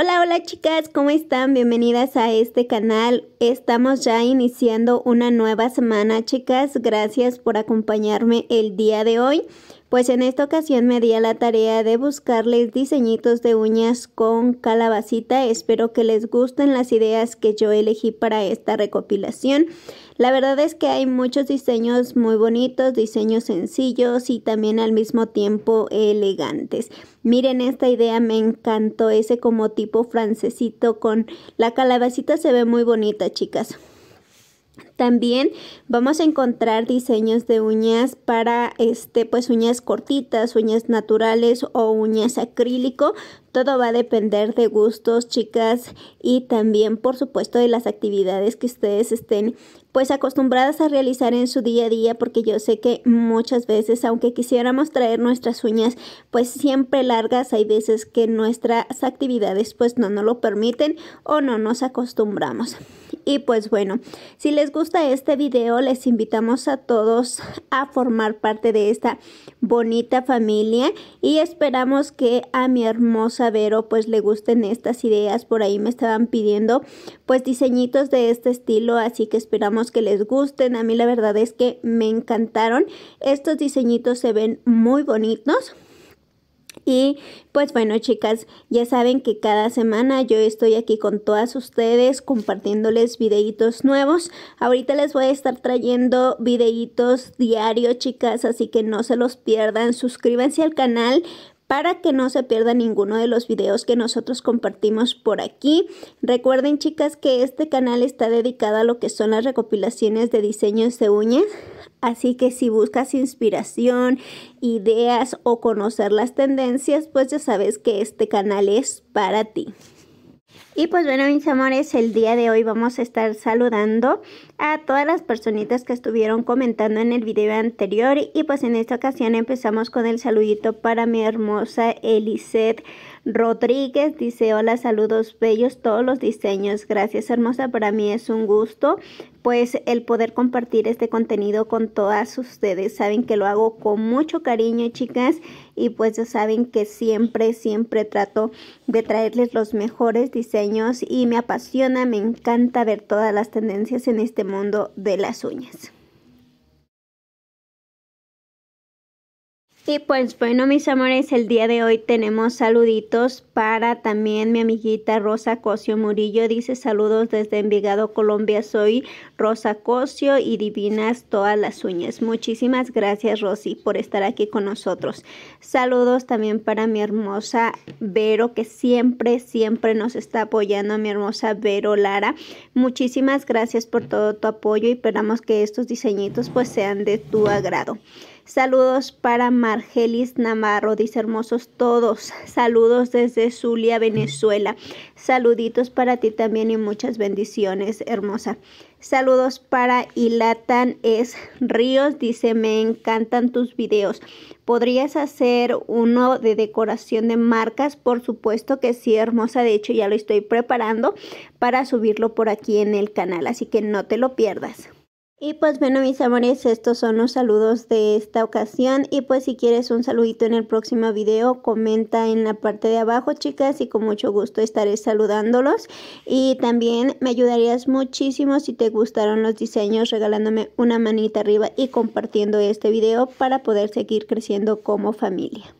Hola, hola chicas, ¿cómo están? Bienvenidas a este canal estamos ya iniciando una nueva semana, chicas. Gracias por acompañarme el día de hoy. Pues en esta ocasión me di a la tarea de buscarles diseñitos de uñas con calabacita. Espero que les gusten las ideas que yo elegí para esta recopilación. La verdad es que hay muchos diseños muy bonitos, diseños sencillos y también al mismo tiempo elegantes. Miren esta idea, me encantó ese como tipo francesito con la calabacita se ve muy bonita chicas. También vamos a encontrar diseños de uñas para este pues uñas cortitas, uñas naturales o uñas acrílico. Todo va a depender de gustos, chicas, y también por supuesto de las actividades que ustedes estén pues acostumbradas a realizar en su día a día, porque yo sé que muchas veces aunque quisiéramos traer nuestras uñas pues siempre largas, hay veces que nuestras actividades pues no nos lo permiten o no nos acostumbramos. Y pues bueno, si les gusta este video, les invitamos a todos a formar parte de esta bonita familia y esperamos que a mi hermosa Vero pues le gusten estas ideas. Por ahí me estaban pidiendo pues diseñitos de este estilo, así que esperamos que les gusten. A mí la verdad es que me encantaron. Estos diseñitos se ven muy bonitos. Y pues bueno chicas, ya saben que cada semana yo estoy aquí con todas ustedes compartiéndoles videitos nuevos. Ahorita les voy a estar trayendo videitos diarios chicas, así que no se los pierdan. Suscríbanse al canal para que no se pierda ninguno de los videos que nosotros compartimos por aquí. Recuerden chicas que este canal está dedicado a lo que son las recopilaciones de diseños de uñas, así que si buscas inspiración, ideas o conocer las tendencias, pues ya sabes que este canal es para ti. Y pues bueno, mis amores, el día de hoy vamos a estar saludando a todas las personitas que estuvieron comentando en el video anterior y pues en esta ocasión empezamos con el saludito para mi hermosa Elisette Rodríguez. Dice, hola, saludos bellos, todos los diseños. Gracias hermosa, para mí es un gusto pues el poder compartir este contenido con todas ustedes. Saben que lo hago con mucho cariño, chicas, y pues ya saben que siempre, siempre trato de traerles los mejores diseños y me apasiona, me encanta ver todas las tendencias en este mundo de las uñas. Y pues bueno, mis amores, el día de hoy tenemos saluditos para también mi amiguita Rosa Cosio Murillo. Dice saludos desde Envigado, Colombia. Soy Rosa Cosio y divinas todas las uñas. Muchísimas gracias, Rosy, por estar aquí con nosotros. Saludos también para mi hermosa Vero, que siempre, siempre nos está apoyando, mi hermosa Vero Lara. Muchísimas gracias por todo tu apoyo y esperamos que estos diseñitos pues sean de tu agrado. Saludos para Margelis Namarro, dice hermosos todos. Saludos desde Zulia, Venezuela. Saluditos para ti también y muchas bendiciones, hermosa. Saludos para Ilatan Es Ríos, dice, me encantan tus videos. ¿Podrías hacer uno de decoración de marcas? Por supuesto que sí, hermosa. De hecho, ya lo estoy preparando para subirlo por aquí en el canal, así que no te lo pierdas. Y pues bueno mis amores, estos son los saludos de esta ocasión y pues si quieres un saludito en el próximo video, comenta en la parte de abajo chicas y con mucho gusto estaré saludándolos y también me ayudarías muchísimo si te gustaron los diseños regalándome una manita arriba y compartiendo este video para poder seguir creciendo como familia.